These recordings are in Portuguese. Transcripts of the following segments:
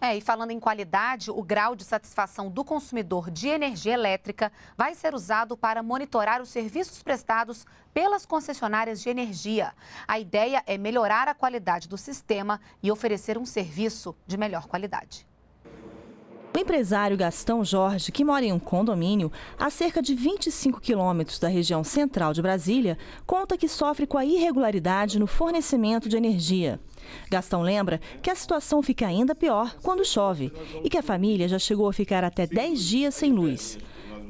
É, e falando em qualidade, o grau de satisfação do consumidor de energia elétrica vai ser usado para monitorar os serviços prestados pelas concessionárias de energia. A ideia é melhorar a qualidade do sistema e oferecer um serviço de melhor qualidade. O empresário Gastão Jorge, que mora em um condomínio a cerca de 25 quilômetros da região central de Brasília, conta que sofre com a irregularidade no fornecimento de energia. Gastão lembra que a situação fica ainda pior quando chove e que a família já chegou a ficar até 10 dias sem luz.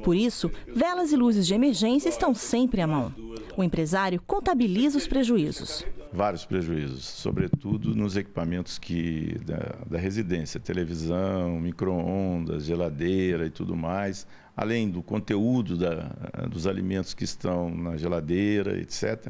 Por isso, velas e luzes de emergência estão sempre à mão. O empresário contabiliza os prejuízos. Vários prejuízos, sobretudo nos equipamentos que da, da residência, televisão, micro-ondas, geladeira e tudo mais, além do conteúdo da, dos alimentos que estão na geladeira, etc.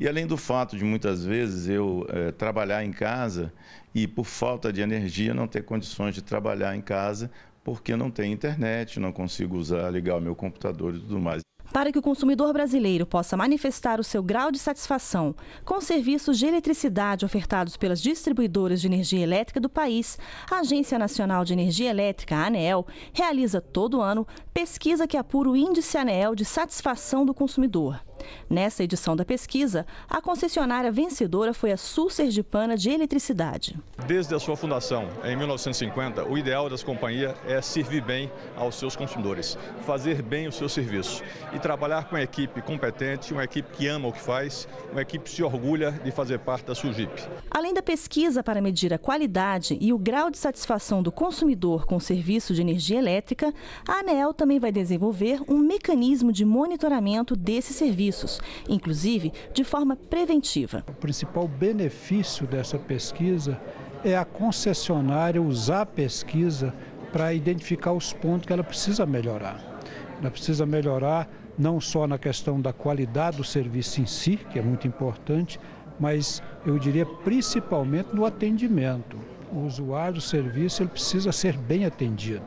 E além do fato de muitas vezes eu é, trabalhar em casa e por falta de energia não ter condições de trabalhar em casa porque não tem internet, não consigo usar, ligar o meu computador e tudo mais para que o consumidor brasileiro possa manifestar o seu grau de satisfação com os serviços de eletricidade ofertados pelas distribuidoras de energia elétrica do país, a Agência Nacional de Energia Elétrica, ANEEL, realiza todo ano pesquisa que apura o Índice ANEEL de Satisfação do Consumidor. Nessa edição da pesquisa, a concessionária vencedora foi a de Sergipana de Eletricidade. Desde a sua fundação, em 1950, o ideal das companhias é servir bem aos seus consumidores, fazer bem o seu serviço e trabalhar com uma equipe competente, uma equipe que ama o que faz, uma equipe que se orgulha de fazer parte da SUGIP. Além da pesquisa para medir a qualidade e o grau de satisfação do consumidor com o serviço de energia elétrica, a Anel também vai desenvolver um mecanismo de monitoramento desse serviço serviços, inclusive de forma preventiva. O principal benefício dessa pesquisa é a concessionária usar a pesquisa para identificar os pontos que ela precisa melhorar. Ela precisa melhorar não só na questão da qualidade do serviço em si, que é muito importante, mas eu diria principalmente no atendimento. O usuário do serviço ele precisa ser bem atendido.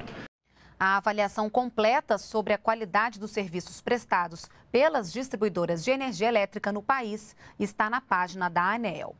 A avaliação completa sobre a qualidade dos serviços prestados pelas distribuidoras de energia elétrica no país está na página da ANEEL.